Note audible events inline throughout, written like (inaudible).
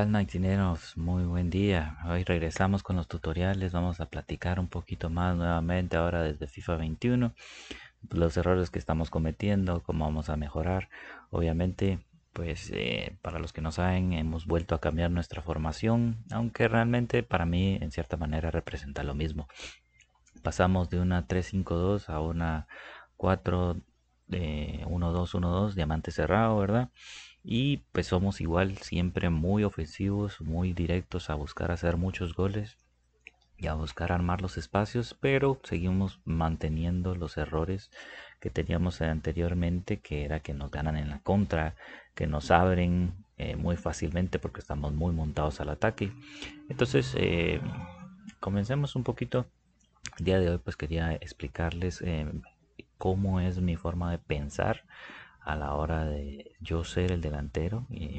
tal Muy buen día. Hoy regresamos con los tutoriales. Vamos a platicar un poquito más nuevamente ahora desde FIFA 21. Los errores que estamos cometiendo, cómo vamos a mejorar. Obviamente, pues eh, para los que no saben, hemos vuelto a cambiar nuestra formación. Aunque realmente para mí en cierta manera representa lo mismo. Pasamos de una 3-5-2 a una 4-1-2-1-2, eh, diamante cerrado, ¿verdad? Y pues somos igual, siempre muy ofensivos, muy directos a buscar hacer muchos goles y a buscar armar los espacios, pero seguimos manteniendo los errores que teníamos anteriormente, que era que nos ganan en la contra, que nos abren eh, muy fácilmente porque estamos muy montados al ataque. Entonces, eh, comencemos un poquito. El día de hoy pues quería explicarles eh, cómo es mi forma de pensar a la hora de yo ser el delantero. Y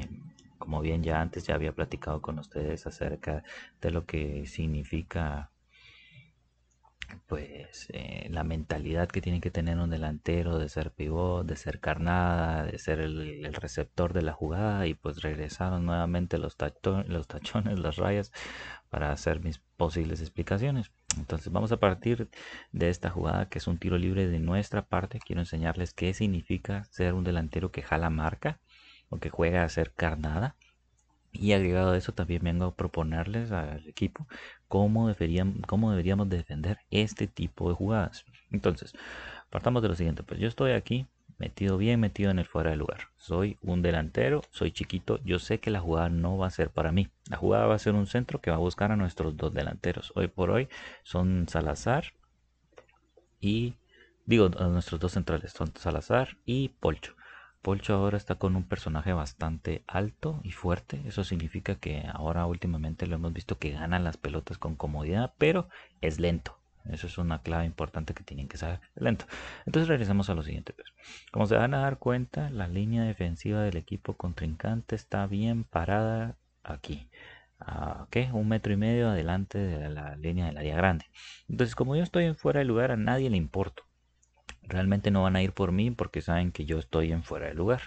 como bien ya antes ya había platicado con ustedes acerca de lo que significa pues eh, la mentalidad que tiene que tener un delantero de ser pivot, de ser carnada, de ser el, receptor de la jugada y pues regresaron nuevamente los, los tachones, las rayas para hacer mis posibles explicaciones. Entonces vamos a partir de esta jugada que es un tiro libre de nuestra parte. Quiero enseñarles qué significa ser un delantero que jala marca o que juega a ser carnada. Y agregado a eso también vengo a proponerles al equipo cómo, deberían, cómo deberíamos defender este tipo de jugadas. Entonces, partamos de lo siguiente. Pues yo estoy aquí Metido bien, metido en el fuera de lugar. Soy un delantero, soy chiquito. Yo sé que la jugada no va a ser para mí. La jugada va a ser un centro que va a buscar a nuestros dos delanteros. Hoy por hoy son Salazar y. Digo, a nuestros dos centrales son Salazar y Polcho. Polcho ahora está con un personaje bastante alto y fuerte. Eso significa que ahora últimamente lo hemos visto que gana las pelotas con comodidad, pero es lento. Eso es una clave importante que tienen que saber. Lento. Entonces regresamos a lo siguiente. Pues. Como se van a dar cuenta, la línea defensiva del equipo contrincante está bien parada aquí. ¿qué? Un metro y medio adelante de la, línea del área grande. Entonces, como yo estoy en fuera de lugar, a nadie le importo. Realmente no van a ir por mí porque saben que yo estoy en fuera de lugar.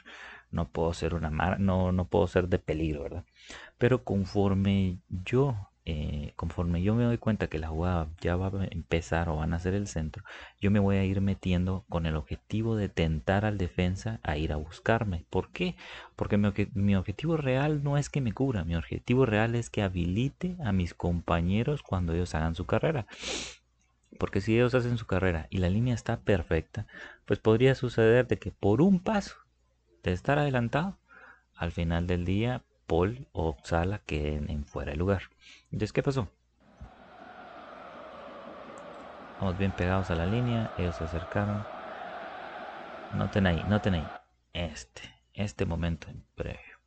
No puedo ser una mar no, no puedo ser de peligro, ¿verdad? Pero conforme yo eh, conforme yo me doy cuenta que la jugada ya va a empezar o van a ser el centro, yo me voy a ir metiendo con el objetivo de tentar al defensa a ir a buscarme. ¿Por qué? Porque mi, mi objetivo real no es que me cubra, mi objetivo real es que habilite a mis compañeros cuando ellos hagan su carrera. Porque si ellos hacen su carrera y la línea está perfecta, pues podría suceder de que por un paso de estar adelantado, al final del día Paul o Sala queden en fuera de lugar. Entonces, ¿qué pasó? Vamos bien pegados a la línea, ellos se acercaron. Noten ahí, noten ahí. Este, este momento en previo.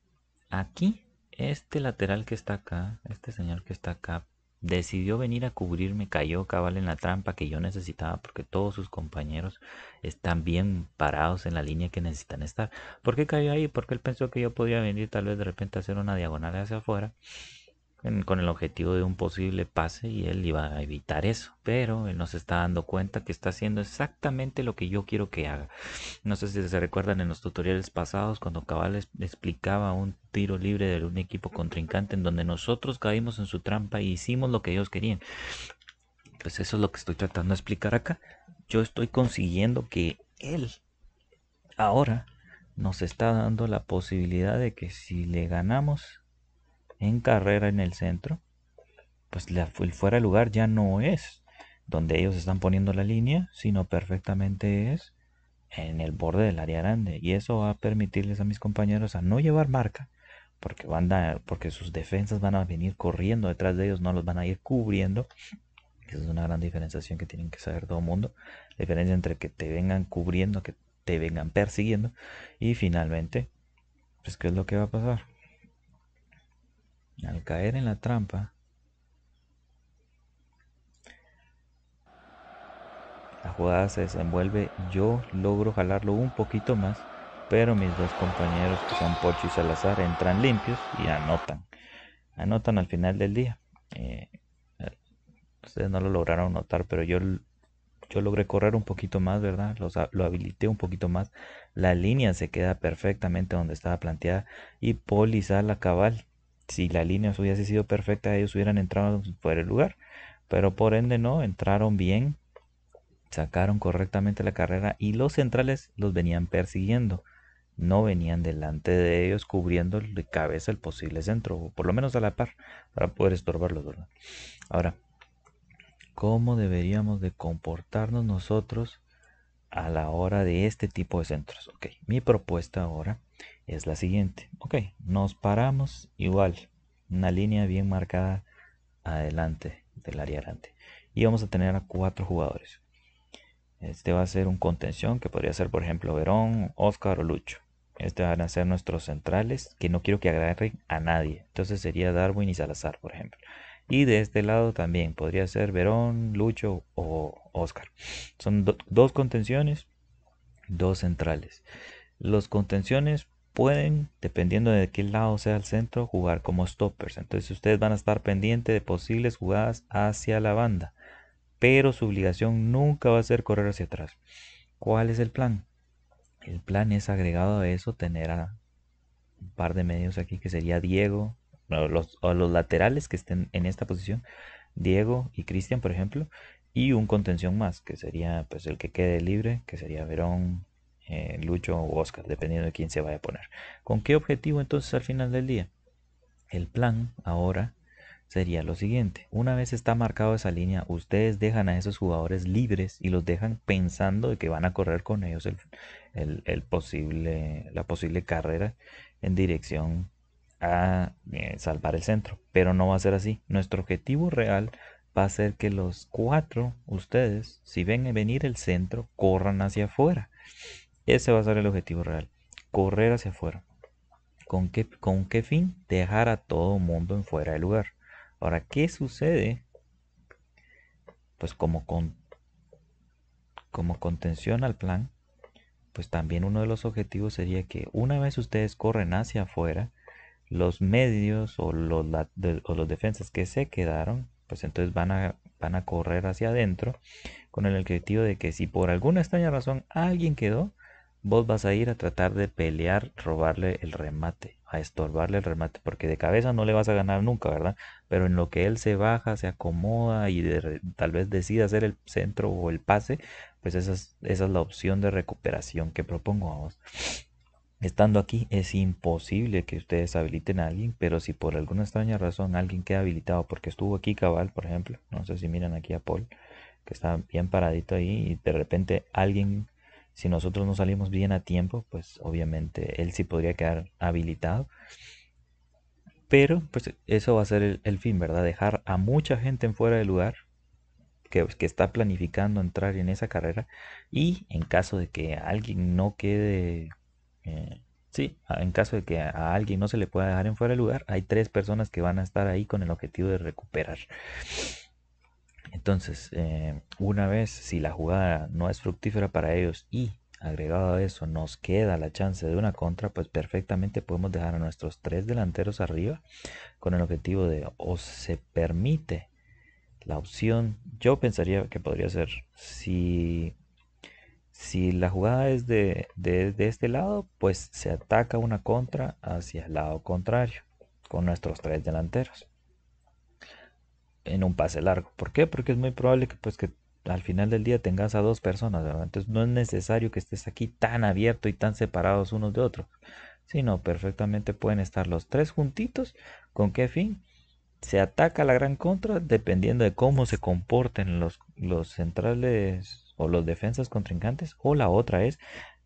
Aquí, este lateral que está acá, este señor que está acá, decidió venir a cubrirme, cayó cabal en la trampa que yo necesitaba porque todos sus compañeros están bien parados en la línea que necesitan estar. ¿Por qué cayó ahí? Porque él pensó que yo podía venir tal vez de repente a hacer una diagonal hacia afuera con el objetivo de un posible pase y él iba a evitar eso. Pero él nos está dando cuenta que está haciendo exactamente lo que yo quiero que haga. No sé si se recuerdan en los tutoriales pasados cuando Cabal explicaba un tiro libre de un equipo contrincante en donde nosotros caímos en su trampa y e hicimos lo que ellos querían. Pues eso es lo que estoy tratando de explicar acá. Yo estoy consiguiendo que él ahora nos está dando la posibilidad de que si le ganamos en carrera en el centro, pues la, el fuera de lugar ya no es donde ellos están poniendo la línea, sino perfectamente es en el borde del área grande. Y eso va a permitirles a mis compañeros a no llevar marca, porque, van a, porque sus defensas van a venir corriendo detrás de ellos, no los van a ir cubriendo. Esa es una gran diferenciación que tienen que saber todo el mundo. diferencia entre que te vengan cubriendo, que te vengan persiguiendo. Y finalmente, pues, ¿qué es lo que va a pasar? al caer en la trampa, la jugada se desenvuelve, yo logro jalarlo un poquito más, pero mis dos compañeros, que son Pocho y Salazar, entran limpios y anotan. Anotan al final del día. Eh, ustedes no lo lograron notar, pero yo, yo logré correr un poquito más, ¿verdad? lo habilité un poquito más. La línea se queda perfectamente donde estaba planteada y polizar la cabal si la línea hubiese sido perfecta, ellos hubieran entrado fuera el lugar. Pero por ende no, entraron bien, sacaron correctamente la carrera y los centrales los venían persiguiendo. No venían delante de ellos cubriendo de cabeza el posible centro, o por lo menos a la par, para poder estorbarlos. Ahora, ¿cómo deberíamos de comportarnos nosotros a la hora de este tipo de centros. Ok, mi propuesta ahora es la siguiente. Ok, nos paramos igual, una línea bien marcada adelante del área adelante. Y vamos a tener a cuatro jugadores. Este va a ser un contención que podría ser, por ejemplo, Verón, Oscar o Lucho. Este van a ser nuestros centrales que no quiero que agarren a nadie. Entonces sería Darwin y Salazar, por ejemplo. Y de este lado también podría ser Verón, Lucho o Oscar. Son dos contenciones, dos centrales. Los contenciones pueden, dependiendo de qué lado sea el centro, jugar como stoppers. Entonces ustedes van a estar pendientes de posibles jugadas hacia la banda. Pero su obligación nunca va a ser correr hacia atrás. ¿Cuál es el plan? El plan es agregado a eso tener a un par de medios aquí que sería Diego, o los, laterales que estén en esta posición, Diego y Cristian, por ejemplo, y un contención más, que sería pues el que quede libre, que sería Verón, eh, Lucho o Oscar, dependiendo de quién se vaya a poner. ¿Con qué objetivo entonces al final del día? El plan ahora sería lo siguiente. Una vez está marcado esa línea, ustedes dejan a esos jugadores libres y los dejan pensando de que van a correr con ellos posible, la posible carrera en dirección a eh, salvar el centro. Pero no va a ser así. Nuestro objetivo real va a ser que los cuatro, ustedes, si ven venir el centro, corran hacia afuera. Ese va a ser el objetivo real. Correr hacia afuera. ¿Con qué, con qué fin? Dejar a todo el mundo en fuera del lugar. Ahora, ¿qué sucede? Pues como, con, como contención al plan, pues también uno de los objetivos sería que una vez ustedes corren hacia afuera, los medios o los, o los defensas que se quedaron, pues entonces van a, van a correr hacia adentro con el objetivo de que si por alguna extraña razón alguien quedó, vos vas a ir a tratar de pelear, robarle el remate, a estorbarle el remate, porque de cabeza no le vas a ganar nunca, ¿verdad? Pero en lo que él se baja, se acomoda y tal vez decida hacer el centro o el pase, pues esa es, esa es la opción de recuperación que propongo a vos. Estando aquí es imposible que ustedes habiliten a alguien, pero si por alguna extraña razón alguien queda habilitado porque estuvo aquí cabal, por ejemplo, no sé si miran aquí a Paul, que está bien paradito ahí y de repente alguien, si nosotros no salimos bien a tiempo, pues obviamente él sí podría quedar habilitado. Pero pues eso va a ser el, fin, ¿verdad? Dejar a mucha gente en fuera de lugar que está planificando entrar en esa carrera y en caso de que alguien no quede eh, sí, en caso de que a alguien no se le pueda dejar en fuera de lugar, hay tres personas que van a estar ahí con el objetivo de recuperar. Entonces, eh, una vez si la jugada no es fructífera para ellos y agregado a eso nos queda la chance de una contra, pues perfectamente podemos dejar a nuestros tres delanteros arriba con el objetivo de o se permite la opción, yo pensaría que podría ser si si la jugada es de, este lado, pues se ataca una contra hacia el lado contrario con nuestros tres delanteros en un pase largo. ¿Por qué? Porque es muy probable que, pues, que al final del día tengas a dos personas, ¿verdad? Entonces no es necesario que estés aquí tan abierto y tan separados unos de otros, sino perfectamente pueden estar los tres juntitos. ¿Con qué fin? Se ataca la gran contra dependiendo de cómo se comporten los, los centrales o los defensas contrincantes o la otra es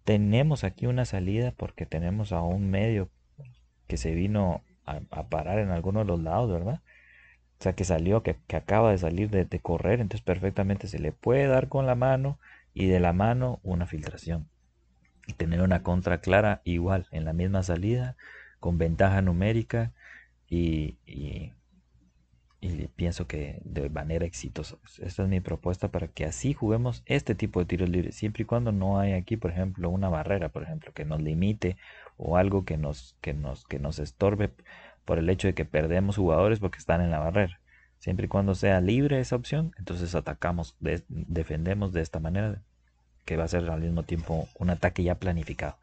tenemos aquí una salida porque tenemos a un medio que se vino a, parar en alguno de los lados, ¿verdad? O sea, que salió, que, acaba de salir de, correr, entonces perfectamente se le puede dar con la mano y de la mano una filtración. Y tener una contra clara igual, en la misma salida, con ventaja numérica y y pienso que de manera exitosa. Pues, esta es mi propuesta para que así juguemos este tipo de tiros libres, siempre y cuando no hay aquí, por ejemplo, una barrera, por ejemplo, que nos limite o algo que nos, que nos, que nos estorbe por el hecho de que perdemos jugadores porque están en la barrera. Siempre y cuando sea libre esa opción, entonces atacamos, defendemos de esta manera, que va a ser al mismo tiempo un ataque ya planificado.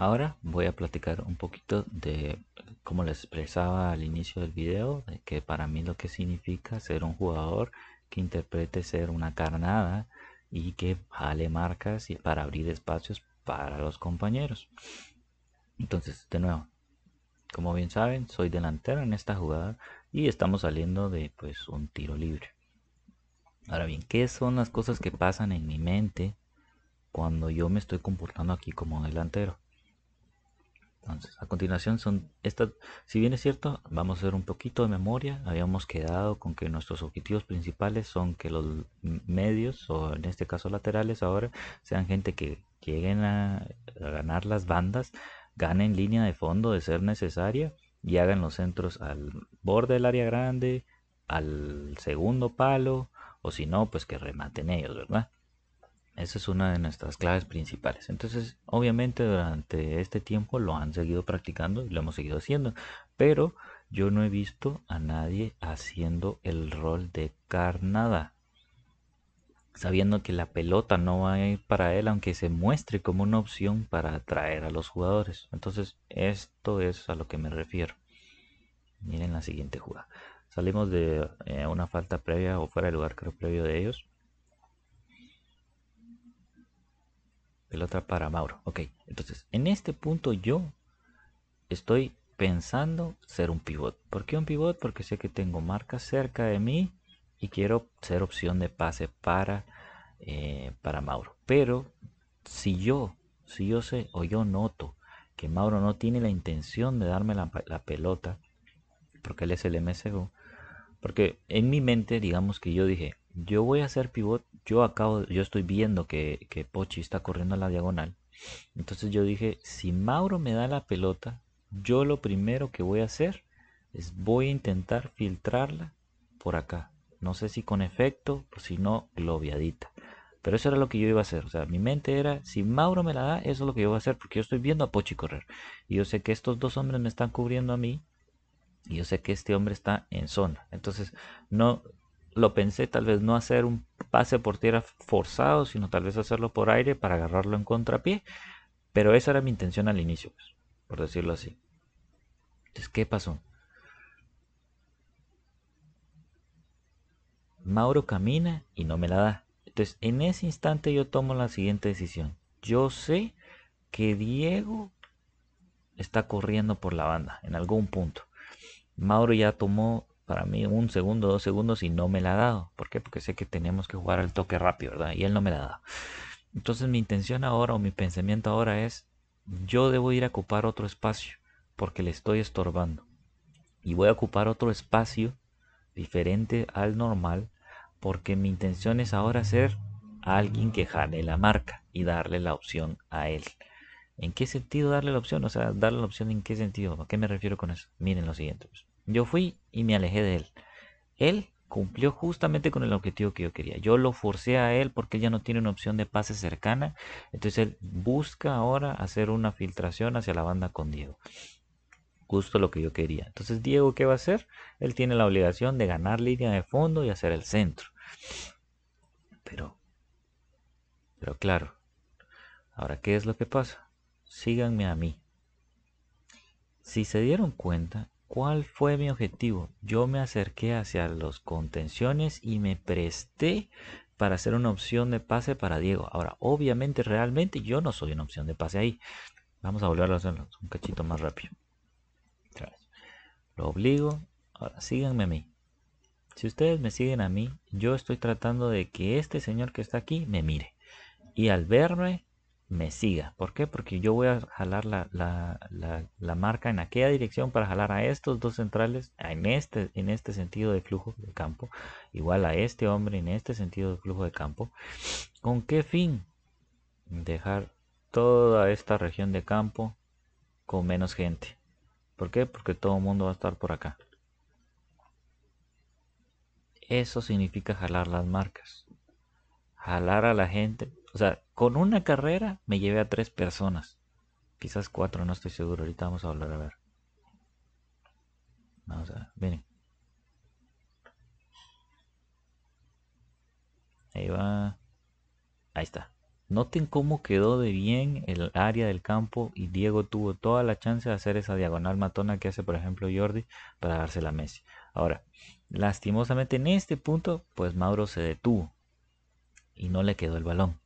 Ahora voy a platicar un poquito de cómo les expresaba al inicio del video, de que para mí lo que significa ser un jugador que interprete ser una carnada y que vale marcas y para abrir espacios para los compañeros. Entonces, de nuevo, como bien saben, soy delantero en esta jugada y estamos saliendo de pues un tiro libre. Ahora bien, ¿qué son las cosas que pasan en mi mente cuando yo me estoy comportando aquí como delantero? Entonces, a continuación son estas, si bien es cierto, vamos a hacer un poquito de memoria. Habíamos quedado con que nuestros objetivos principales son que los medios, o en este caso laterales ahora, sean gente que lleguen a, ganar las bandas, ganen línea de fondo de ser necesaria y hagan los centros al borde del área grande, al segundo palo, o si no, pues que rematen ellos, ¿verdad? Esa es una de nuestras claves principales. Entonces, obviamente durante este tiempo lo han seguido practicando y lo hemos seguido haciendo, pero yo no he visto a nadie haciendo el rol de carnada, sabiendo que la pelota no va a ir para él aunque se muestre como una opción para atraer a los jugadores. Entonces, esto es a lo que me refiero. Miren la siguiente jugada. Salimos de eh, una falta previa o fuera de lugar creo previo de ellos pelota para Mauro. Ok, entonces, en este punto yo estoy pensando ser un pivot. ¿Por qué un pivot? Porque sé que tengo marcas cerca de mí y quiero ser opción de pase para, eh, para Mauro. Pero si yo, si yo sé o yo noto que Mauro no tiene la intención de darme la, pelota, porque él es el MSU, porque en mi mente digamos que yo dije, yo voy a ser pivot yo acabo, yo estoy viendo que, Pochi está corriendo a la diagonal. Entonces yo dije, si Mauro me da la pelota, yo lo primero que voy a hacer es voy a intentar filtrarla por acá. No sé si con efecto o si no, globiadita. Pero eso era lo que yo iba a hacer. O sea, mi mente era, si Mauro me la da, eso es lo que yo voy a hacer, porque yo estoy viendo a Pochi correr. Y yo sé que estos dos hombres me están cubriendo a mí. Y yo sé que este hombre está en zona. Entonces, no, lo pensé tal vez no hacer un pase por tierra forzado, sino tal vez hacerlo por aire para agarrarlo en contrapié. Pero esa era mi intención al inicio, pues, por decirlo así. Entonces, ¿qué pasó? Mauro camina y no me la da. Entonces, en ese instante yo tomo la siguiente decisión. Yo sé que Diego está corriendo por la banda en algún punto. Mauro ya tomó para mí un segundo, dos segundos y no me la ha dado. ¿Por qué? Porque sé que tenemos que jugar al toque rápido, ¿verdad? Y él no me la ha dado. Entonces mi intención ahora o mi pensamiento ahora es, yo debo ir a ocupar otro espacio porque le estoy estorbando. Y voy a ocupar otro espacio diferente al normal porque mi intención es ahora ser alguien que jale la marca y darle la opción a él. ¿En qué sentido darle la opción? O sea, darle la opción en qué sentido. ¿A qué me refiero con eso? Miren lo siguiente. Pues. Yo fui y me alejé de él. Él cumplió justamente con el objetivo que yo quería. Yo lo forcé a él porque él ya no tiene una opción de pase cercana. Entonces él busca ahora hacer una filtración hacia la banda con Diego. Justo lo que yo quería. Entonces Diego, ¿qué va a hacer? Él tiene la obligación de ganar línea de fondo y hacer el centro. Pero, pero claro, ahora ¿qué es lo que pasa? Síganme a mí. Si se dieron cuenta, ¿Cuál fue mi objetivo? Yo me acerqué hacia los contenciones y me presté para hacer una opción de pase para Diego. Ahora, obviamente, realmente yo no soy una opción de pase ahí. Vamos a volver a hacerlo un cachito más rápido. Lo obligo. Ahora, síganme a mí. Si ustedes me siguen a mí, yo estoy tratando de que este señor que está aquí me mire. Y al verme, me siga. ¿Por qué? Porque yo voy a jalar la, la, la, marca en aquella dirección para jalar a estos dos centrales en este, en este sentido de flujo de campo, igual a este hombre en este sentido de flujo de campo. ¿Con qué fin? Dejar toda esta región de campo con menos gente. ¿Por qué? Porque todo el mundo va a estar por acá. Eso significa jalar las marcas. Jalar a la gente o sea, con una carrera me llevé a tres personas. Quizás cuatro, no estoy seguro. Ahorita vamos a hablar a ver. Vamos a ver, miren. Ahí va. Ahí está. Noten cómo quedó de bien el área del campo y Diego tuvo toda la chance de hacer esa diagonal matona que hace por ejemplo Jordi para darse la Messi. Ahora, lastimosamente en este punto pues Mauro se detuvo y no le quedó el balón.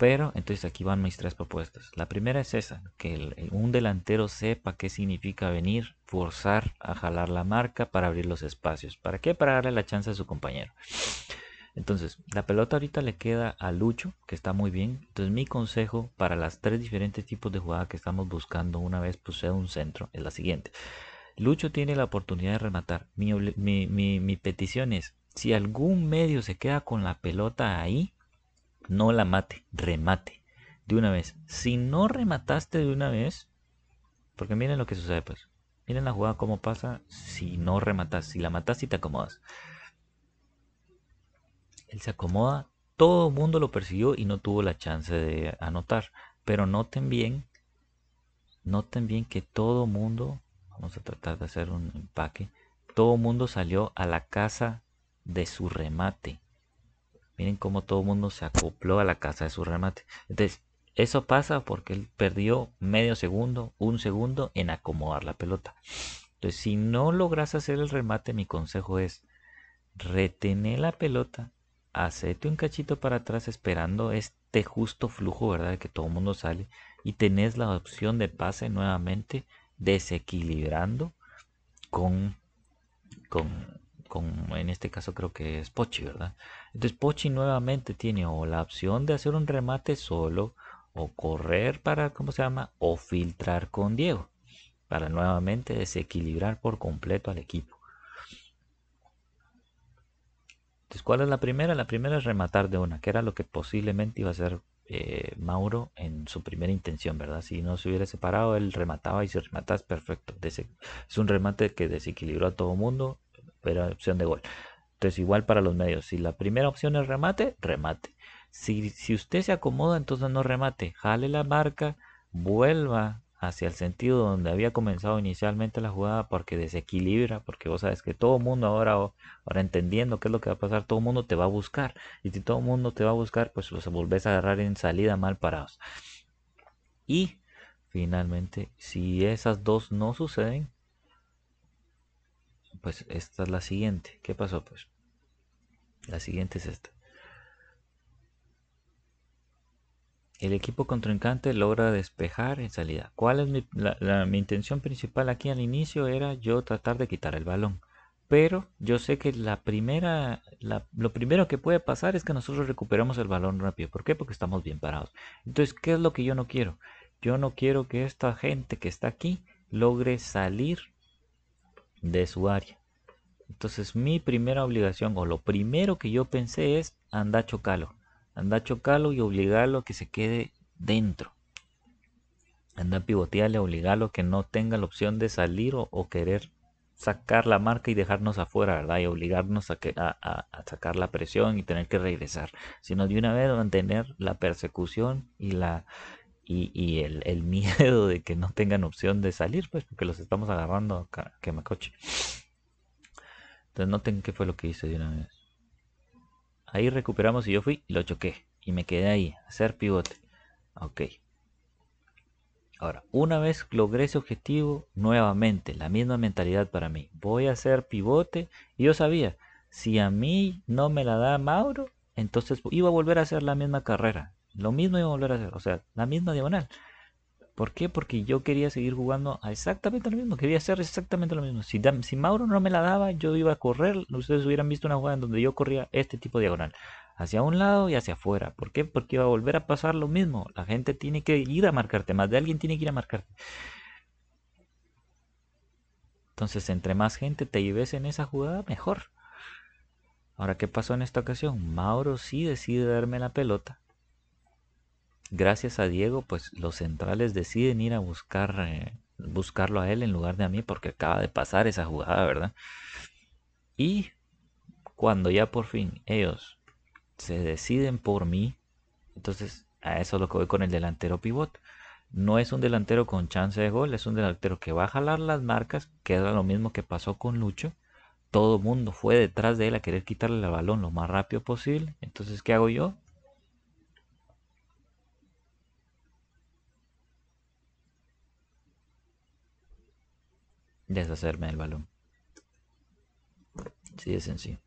Pero entonces aquí van mis tres propuestas. La primera es esa, que un delantero sepa qué significa venir, forzar a jalar la marca para abrir los espacios. ¿Para qué? Para darle la chance a su compañero. Entonces, la pelota ahorita le queda a Lucho, que está muy bien. Entonces, mi consejo para las tres diferentes tipos de jugada que estamos buscando una vez posee pues, un centro es la siguiente. Lucho tiene la oportunidad de rematar. mi petición es, si algún medio se queda con la pelota ahí, no la mate, remate. De una vez. Si no remataste de una vez, porque miren lo que sucede pues. Miren la jugada cómo pasa si no rematas, si la matas y te acomodas. Él se acomoda, todo el mundo lo persiguió y no tuvo la chance de anotar. Pero noten bien, noten bien que todo mundo, vamos a tratar de hacer un empaque, todo mundo salió a la casa de su remate. Miren cómo todo el mundo se acopló a la casa de su remate. Entonces, eso pasa porque él perdió medio segundo, un segundo en acomodar la pelota. Entonces, si no logras hacer el remate, mi consejo es retener la pelota, hacerte un cachito para atrás esperando este justo flujo, ¿verdad? Que todo el mundo sale y tenés la opción de pase nuevamente desequilibrando con, con en este caso creo que es Pochi, ¿verdad? Entonces Pochi nuevamente tiene o la opción de hacer un remate solo, o correr para, ¿cómo se llama? O filtrar con Diego, para nuevamente desequilibrar por completo al equipo. Entonces, ¿cuál es la primera? La primera es rematar de una, que era lo que posiblemente iba a hacer eh, Mauro en su primera intención, ¿verdad? Si no se hubiera separado, él remataba y si rematas, perfecto. es un remate que desequilibró a todo mundo pero opción de gol. Entonces, igual para los medios. Si la primera opción es remate, remate. Si, usted se acomoda, entonces no remate. Jale la marca, vuelva hacia el sentido donde había comenzado inicialmente la jugada porque desequilibra, porque vos sabes que todo el mundo ahora, ahora entendiendo qué es lo que va a pasar, todo el mundo te va a buscar. Y si todo el mundo te va a buscar, pues los volvés a agarrar en salida mal parados. Y finalmente, si esas dos no suceden, pues esta es la siguiente. ¿Qué pasó? Pues la siguiente es esta. El equipo contrincante logra despejar en salida. ¿Cuál es mi, intención principal aquí al inicio? Era yo tratar de quitar el balón. Pero yo sé que la primera, lo primero que puede pasar es que nosotros recuperamos el balón rápido. ¿Por qué? Porque estamos bien parados. Entonces, ¿qué es lo que yo no quiero? Yo no quiero que esta gente que está aquí logre salir de su área. Entonces mi primera obligación o lo primero que yo pensé es andar a chocarlo. Andar chocarlo y obligarlo a que se quede dentro. anda a pivotearle, obligarlo a que no tenga la opción de salir o, querer sacar la marca y dejarnos afuera, ¿verdad? Y obligarnos a, que, a, sacar la presión y tener que regresar, sino de una vez mantener la persecución y la, y, el, miedo de que no tengan opción de salir, pues porque los estamos agarrando que me coche Entonces noten qué fue lo que hice de una vez. Ahí recuperamos y yo fui y lo choqué. Y me quedé ahí, hacer pivote. Ok. Ahora, una vez logré ese objetivo, nuevamente, la misma mentalidad para mí. Voy a hacer pivote y yo sabía, si a mí no me la da Mauro, entonces iba a volver a hacer la misma carrera. Lo mismo iba a volver a hacer, o sea, la misma diagonal. ¿Por qué? Porque yo quería seguir jugando exactamente lo mismo, quería hacer exactamente lo mismo. Si, si Mauro no me la daba, yo iba a correr. Ustedes hubieran visto una jugada en donde yo corría este tipo de diagonal, hacia un lado y hacia afuera. ¿Por qué? Porque iba a volver a pasar lo mismo. La gente tiene que ir a marcarte, más de alguien tiene que ir a marcarte. Entonces, entre más gente te lleves en esa jugada, mejor. Ahora, ¿qué pasó en esta ocasión? Mauro sí decide darme la pelota gracias a Diego, pues los centrales deciden ir a buscar, eh, buscarlo a él en lugar de a mí, porque acaba de pasar esa jugada, ¿verdad? Y cuando ya por fin ellos se deciden por mí, entonces a eso lo que voy con el delantero pivot. No es un delantero con chance de gol, es un delantero que va a jalar las marcas, que era lo mismo que pasó con Lucho. Todo el mundo fue detrás de él a querer quitarle el balón lo más rápido posible. Entonces, ¿qué hago yo? deshacerme del balón. Sí, es sencillo.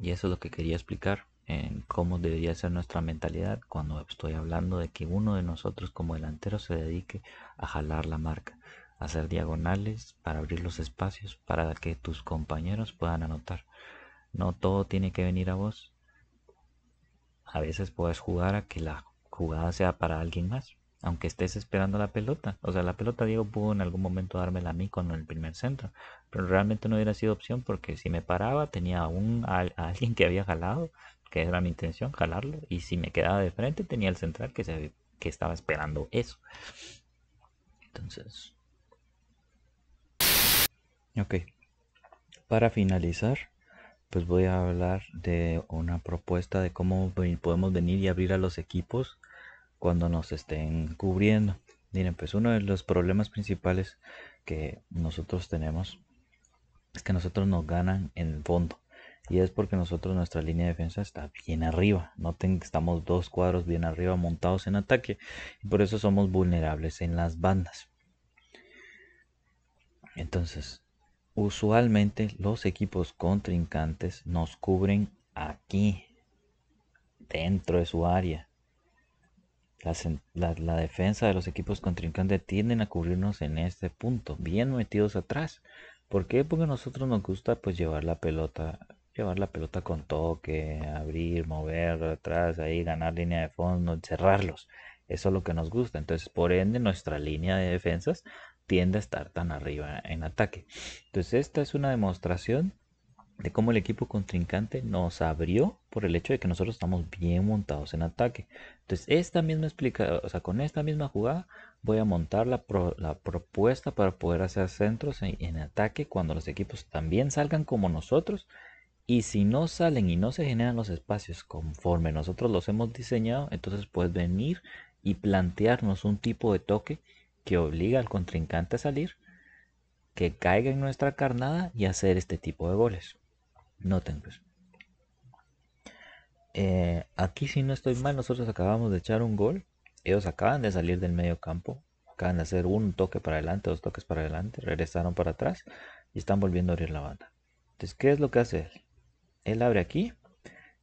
Y eso es lo que quería explicar en cómo debería ser nuestra mentalidad cuando estoy hablando de que uno de nosotros como delantero se dedique a jalar la marca, a hacer diagonales para abrir los espacios para que tus compañeros puedan anotar. No todo tiene que venir a vos. A veces puedes jugar a que la jugada sea para alguien más, aunque estés esperando la pelota. O sea, la pelota Diego pudo en algún momento dármela a mí con el primer centro, pero realmente no hubiera sido opción porque si me paraba tenía un, a, (laughs) alguien que había jalado, que era mi intención, jalarlo, y si me quedaba de frente tenía el central que, se, que estaba esperando eso. Entonces... Ok. Para finalizar, pues voy a hablar de una propuesta de cómo podemos venir y abrir a los equipos cuando nos estén cubriendo. Miren, pues uno de los problemas principales que nosotros tenemos es que nosotros nos ganan en el fondo. Y es porque nosotros nuestra línea de defensa está bien arriba. Noten que estamos dos cuadros bien arriba montados en ataque. Y por eso somos vulnerables en las bandas. Entonces, usualmente los equipos contrincantes nos cubren aquí, dentro de su área la, defensa de los equipos contrincantes tienden a cubrirnos en este punto, bien metidos atrás. ¿Por qué? Porque a nosotros nos gusta pues llevar la pelota, llevar la pelota con toque, abrir, mover atrás, ahí ganar línea de fondo, cerrarlos. Eso es lo que nos gusta. Entonces, por ende, nuestra línea de defensas tiende a estar tan arriba en ataque. Entonces, esta es una demostración de cómo el equipo contrincante nos abrió por el hecho de que nosotros estamos bien montados en ataque. Entonces, esta misma o sea, con esta misma jugada voy a montar la, propuesta para poder hacer centros en, ataque cuando los equipos también salgan como nosotros. Y si no salen y no se generan los espacios conforme nosotros los hemos diseñado, entonces puedes venir y plantearnos un tipo de toque que obliga al contrincante a salir, que caiga en nuestra carnada y hacer este tipo de goles. Noten, eh, aquí, si no estoy mal, nosotros acabamos de echar un gol. Ellos acaban de salir del medio campo. Acaban de hacer un toque para adelante, dos toques para adelante. Regresaron para atrás y están volviendo a abrir la banda. Entonces, ¿qué es lo que hace él? Él abre aquí.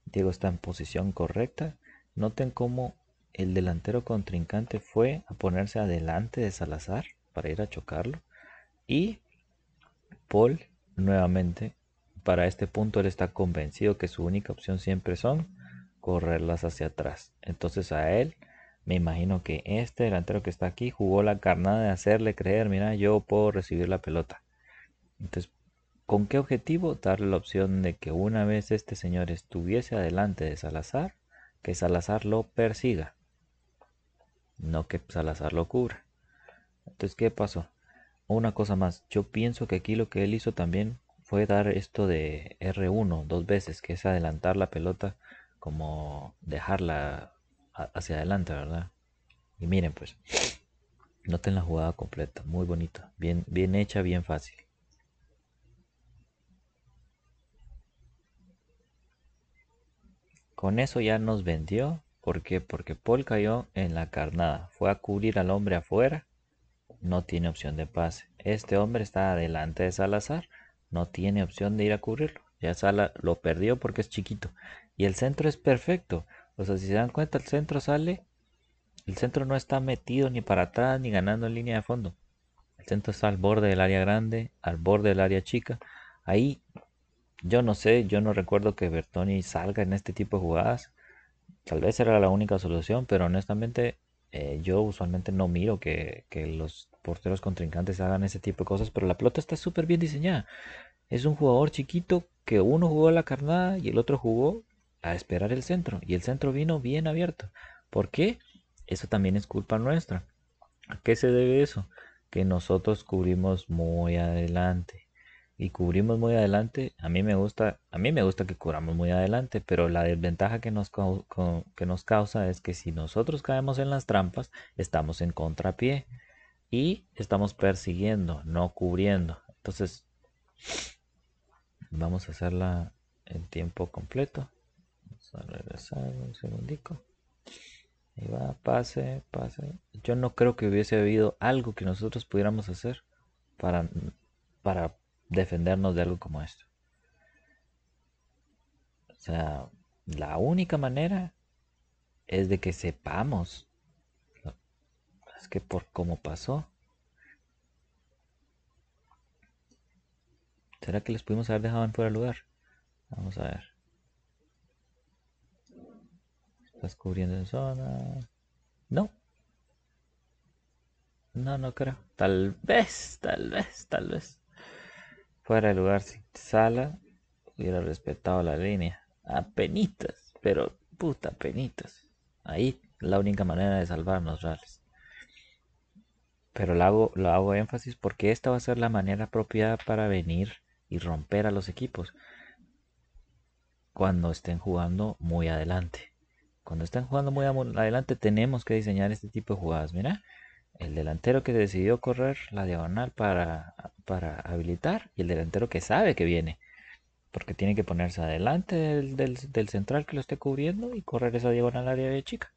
Diego está en posición correcta. Noten cómo el delantero contrincante fue a ponerse adelante de Salazar para ir a chocarlo. Y Paul nuevamente para este punto él está convencido que su única opción siempre son correrlas hacia atrás. Entonces a él me imagino que este delantero que está aquí jugó la carnada de hacerle creer, mira, yo puedo recibir la pelota. Entonces, ¿con qué objetivo? Darle la opción de que una vez este señor estuviese adelante de Salazar, que Salazar lo persiga. No que Salazar lo cubra. Entonces, ¿qué pasó? Una cosa más, yo pienso que aquí lo que él hizo también fue dar esto de R1 dos veces, que es adelantar la pelota como dejarla hacia adelante, ¿verdad? Y miren pues, noten la jugada completa, muy bonita, bien, bien hecha, bien fácil. Con eso ya nos vendió. ¿Por qué? Porque Paul cayó en la carnada. Fue a cubrir al hombre afuera. No tiene opción de pase. Este hombre está adelante de Salazar no tiene opción de ir a cubrirlo. Ya Sala lo perdió porque es chiquito. Y el centro es perfecto. O sea, si se dan cuenta, el centro sale. El centro no está metido ni para atrás ni ganando en línea de fondo. El centro está al borde del área grande, al borde del área chica. Ahí yo no sé, yo no recuerdo que Bertoni salga en este tipo de jugadas. Tal vez era la única solución, pero honestamente eh, yo usualmente no miro que, que, los porteros contrincantes hagan ese tipo de cosas, pero la pelota está súper bien diseñada. Es un jugador chiquito que uno jugó a la carnada y el otro jugó a esperar el centro. Y el centro vino bien abierto. ¿Por qué? Eso también es culpa nuestra. ¿A qué se debe eso? Que nosotros cubrimos muy adelante y cubrimos muy adelante, a mí me gusta, a mí me gusta que cubramos muy adelante, pero la desventaja que nos, que nos causa es que si nosotros caemos en las trampas, estamos en contrapié y estamos persiguiendo, no cubriendo. Entonces, vamos a hacerla en tiempo completo. Vamos a regresar un segundico. Ahí va, pase, pase. Yo no creo que hubiese habido algo que nosotros pudiéramos hacer para, para defendernos de algo como esto. O sea, la única manera es de que sepamos. Es que por cómo pasó. ¿Será que les pudimos haber dejado en fuera lugar? Vamos a ver. Estás cubriendo en zona. No. No, no creo. Tal vez, tal vez, tal vez. Fuera el lugar sin sala, hubiera respetado la línea. penitas pero puta, penitas. Ahí la única manera de salvarnos, Rales. Pero lo hago, lo hago énfasis porque esta va a ser la manera apropiada para venir y romper a los equipos cuando estén jugando muy adelante. Cuando estén jugando muy adelante tenemos que diseñar este tipo de jugadas. Mira, el delantero que decidió correr la diagonal para, para habilitar y el delantero que sabe que viene. Porque tiene que ponerse adelante del, del, central que lo esté cubriendo y correr esa diagonal al área de chica.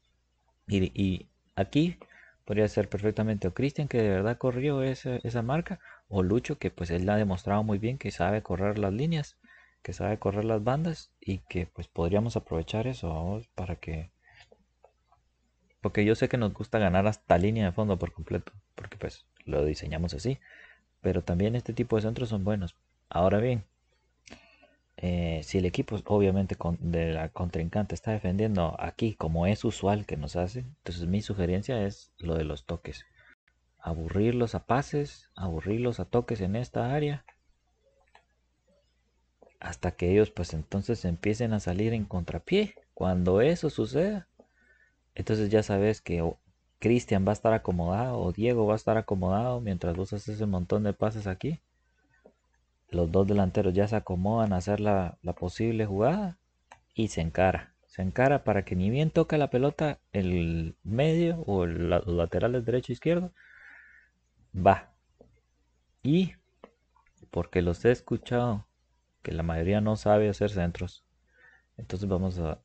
Y, aquí podría ser perfectamente o Cristian que de verdad corrió esa, esa marca o Lucho que pues él ha demostrado muy bien que sabe correr las líneas, que sabe correr las bandas y que pues podríamos aprovechar eso para que porque yo sé que nos gusta ganar hasta línea de fondo por completo, porque pues lo diseñamos así. Pero también este tipo de centros son buenos. Ahora bien, eh, si el equipo obviamente de la contrincante está defendiendo aquí como es usual que nos hace, entonces mi sugerencia es lo de los toques. Aburrirlos a pases, aburrirlos a toques en esta área. Hasta que ellos pues entonces empiecen a salir en contrapié. Cuando eso suceda, entonces ya sabes que Cristian va a estar acomodado o Diego va a estar acomodado mientras vos haces ese montón de pases aquí. Los dos delanteros ya se acomodan a hacer la, posible jugada y se encara. Se encara para que ni bien toca la pelota el medio o los laterales derecho e izquierdo. Va. Y porque los he escuchado que la mayoría no sabe hacer centros. Entonces vamos a,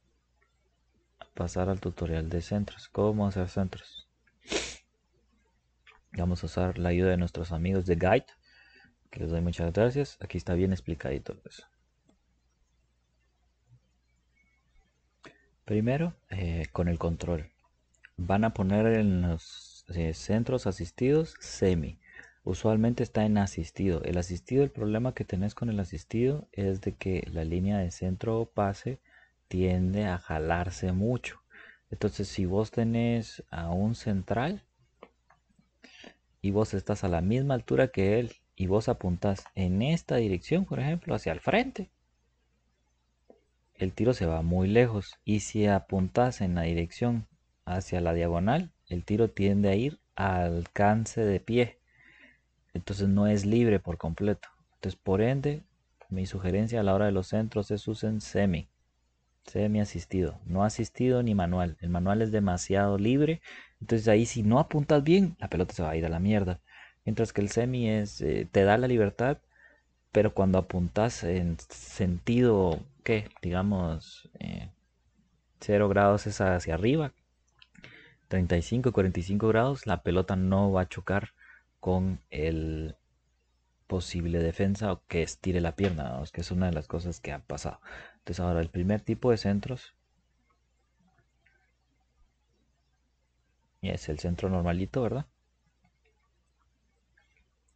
pasar al tutorial de centros. ¿Cómo hacer centros? Vamos a usar la ayuda de nuestros amigos de Guide, que les doy muchas gracias. Aquí está bien explicadito eso. Primero, eh, con el control. Van a poner en los eh, centros asistidos semi. Usualmente está en asistido. El asistido, el problema que tenés con el asistido es de que la línea de centro pase tiende a jalarse mucho. Entonces, si vos tenés a un central y vos estás a la misma altura que él y vos apuntás en esta dirección, por ejemplo, hacia el frente, el tiro se va muy lejos. Y si apuntás en la dirección hacia la diagonal, el tiro tiende a ir al alcance de pie. Entonces no es libre por completo. Entonces, por ende, mi sugerencia a la hora de los centros es usen semi semi asistido, no asistido ni manual. El manual es demasiado libre, entonces ahí si no apuntas bien, la pelota se va a ir a la mierda. Mientras que el semi es, eh, te da la libertad, pero cuando apuntas en sentido, que Digamos, 0 eh, grados es hacia arriba, 35, 45 grados, la pelota no va a chocar con el posible defensa o que estire la pierna, que es una de las cosas que ha pasado. Entonces ahora el primer tipo de centros es el centro normalito, ¿verdad?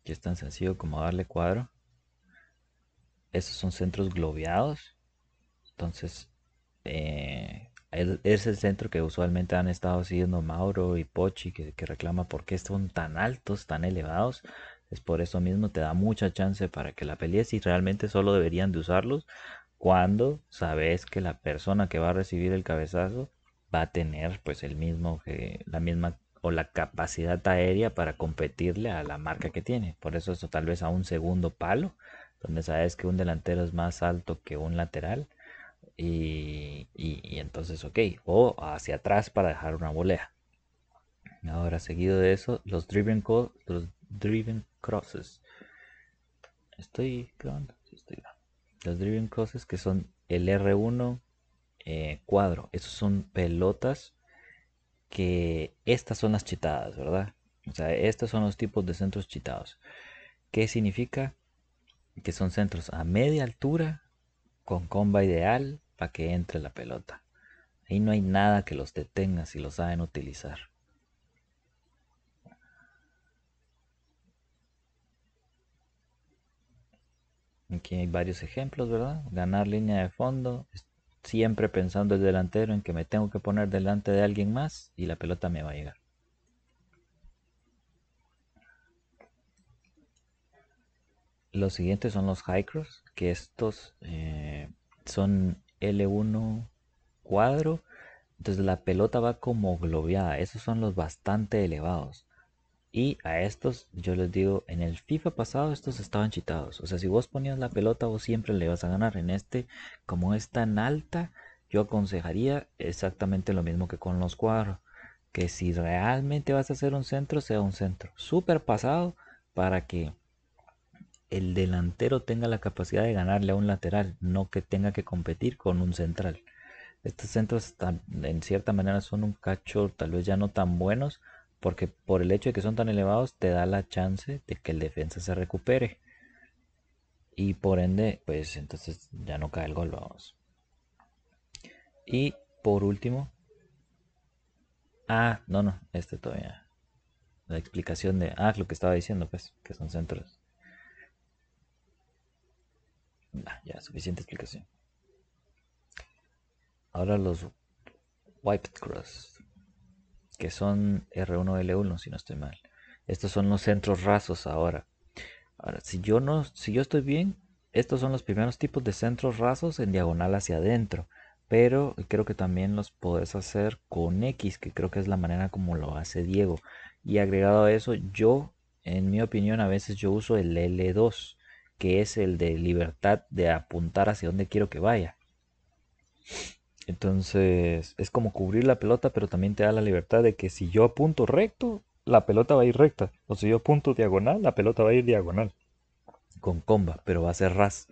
Que es tan sencillo como darle cuadro. Esos son centros globeados. Entonces, eh, es el centro que usualmente han estado siguiendo Mauro y Pochi, que, reclama por qué son tan altos, tan elevados. Es por eso mismo te da mucha chance para que la pelees y realmente solo deberían de usarlos cuando sabes que la persona que va a recibir el cabezazo va a tener pues el mismo la misma o la capacidad aérea para competirle a la marca que tiene. Por eso esto tal vez a un segundo palo, donde sabes que un delantero es más alto que un lateral. Y, entonces, ok, o hacia atrás para dejar una volea. Ahora, seguido de eso, los driven, los driven crosses. Estoy, creando. Los driven crosses que son el R1 eh, cuadro. Esos son pelotas que estas son las chitadas, ¿verdad? O sea, estos son los tipos de centros chitados. ¿Qué significa? Que son centros a media altura con comba ideal para que entre la pelota. Ahí no hay nada que los detenga si lo saben utilizar. Aquí hay varios ejemplos, ¿verdad? Ganar línea de fondo, siempre pensando el delantero en que me tengo que poner delante de alguien más y la pelota me va a llegar. Los siguientes son los high cross, que estos eh, son L1 cuadro, entonces la pelota va como globeada, esos son los bastante elevados. Y a estos, yo les digo, en el FIFA pasado estos estaban chitados. O sea, si vos ponías la pelota, vos siempre le vas a ganar. En este, como es tan alta, yo aconsejaría exactamente lo mismo que con los cuadros. Que si realmente vas a hacer un centro, sea un centro súper pasado para que el delantero tenga la capacidad de ganarle a un lateral, no que tenga que competir con un central. Estos centros en cierta manera son un cacho, tal vez ya no tan buenos, porque por el hecho de que son tan elevados te da la chance de que el defensa se recupere y por ende pues entonces ya no cae el gol vamos y por último ah no no este todavía la explicación de ah lo que estaba diciendo pues que son centros ah, ya suficiente explicación ahora los wiped cross que son R1, L1, si no estoy mal. Estos son los centros rasos ahora. Ahora, si yo, no, si yo estoy bien, estos son los primeros tipos de centros rasos en diagonal hacia adentro. Pero creo que también los podés hacer con X, que creo que es la manera como lo hace Diego. Y agregado a eso, yo, en mi opinión, a veces yo uso el L2, que es el de libertad de apuntar hacia donde quiero que vaya. Entonces es como cubrir la pelota, pero también te da la libertad de que si yo apunto recto, la pelota va a ir recta. O si yo apunto diagonal, la pelota va a ir diagonal. Con comba, pero va a ser ras.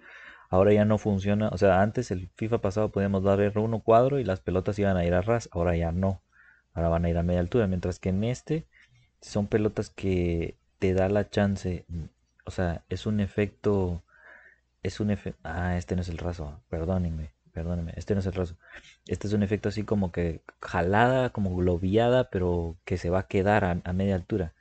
Ahora ya no funciona. O sea, antes el FIFA pasado podíamos dar R1 cuadro y las pelotas iban a ir a ras. Ahora ya no. Ahora van a ir a media altura. Mientras que en este son pelotas que te da la chance. O sea, es un efecto. Es un efecto. Ah, este no es el raso. Perdónenme Perdónenme, este no es el raso, Este es un efecto así como que jalada, como globiada, pero que se va a quedar a, media altura.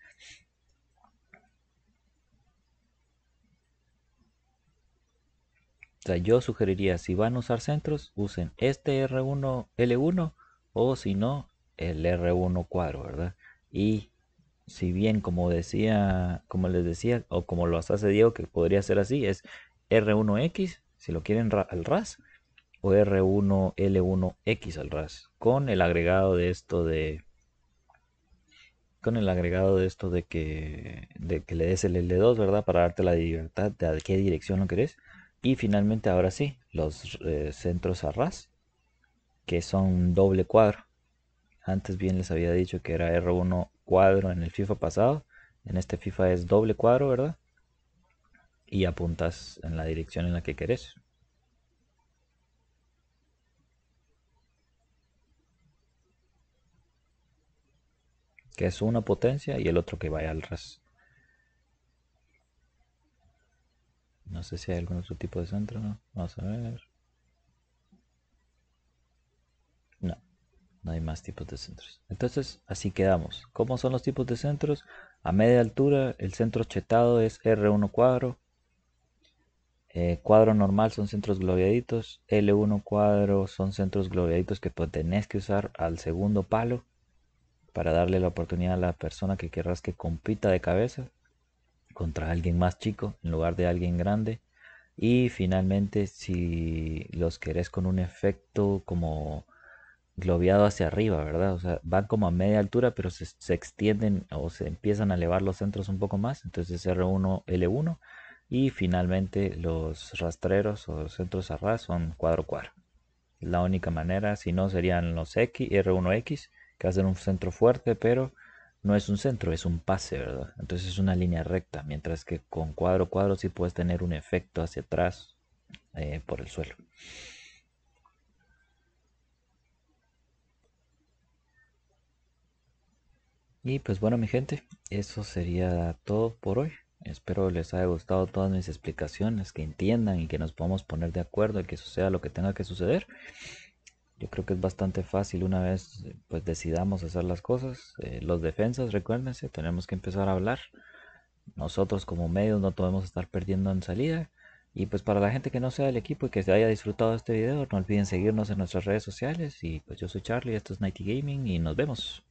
O sea, yo sugeriría, si van a usar centros, usen este R1, L1 o si no, el R1 cuadro, ¿verdad? Y si bien, como decía, como les decía, o como lo hace Diego, que podría ser así, es R1X, si lo quieren al RAS, o R1L1X al RAS con el agregado de esto de con el agregado de esto de que, de que le des el L2, ¿verdad? Para darte la libertad de a qué dirección lo querés. Y finalmente, ahora sí, los eh, centros a RAS, que son doble cuadro. Antes bien les había dicho que era R1 cuadro en el FIFA pasado. En este FIFA es doble cuadro, ¿verdad? Y apuntas en la dirección en la que querés. que es una potencia y el otro que vaya al ras. No sé si hay algún otro tipo de centro, ¿no? Vamos a ver. No, no hay más tipos de centros. Entonces, así quedamos. ¿Cómo son los tipos de centros? A media altura, el centro chetado es R1 cuadro. Eh, cuadro normal son centros globiaditos. L1 cuadro son centros globiaditos. que tenés que usar al segundo palo para darle la oportunidad a la persona que querrás que compita de cabeza contra alguien más chico en lugar de alguien grande. Y finalmente, si los querés con un efecto como globeado hacia arriba, ¿verdad? O sea, van como a media altura, pero se, extienden o se empiezan a elevar los centros un poco más. Entonces R1, L1. Y finalmente los rastreros o centros a ras son cuadro cuadro. La única manera, si no, serían los X, R1X que hace un centro fuerte, pero no es un centro, es un pase, ¿verdad? Entonces es una línea recta, mientras que con cuadro cuadro sí puedes tener un efecto hacia atrás eh, por el suelo. Y pues bueno mi gente, eso sería todo por hoy. Espero les haya gustado todas mis explicaciones, que entiendan y que nos podamos poner de acuerdo y que suceda lo que tenga que suceder yo creo que es bastante fácil una vez pues decidamos hacer las cosas. Eh, los defensas, recuérdense, tenemos que empezar a hablar. Nosotros como medios no podemos estar perdiendo en salida. Y pues para la gente que no sea del equipo y que se haya disfrutado de este video, no olviden seguirnos en nuestras redes sociales. Y pues yo soy Charlie, esto es Nighty Gaming y nos vemos.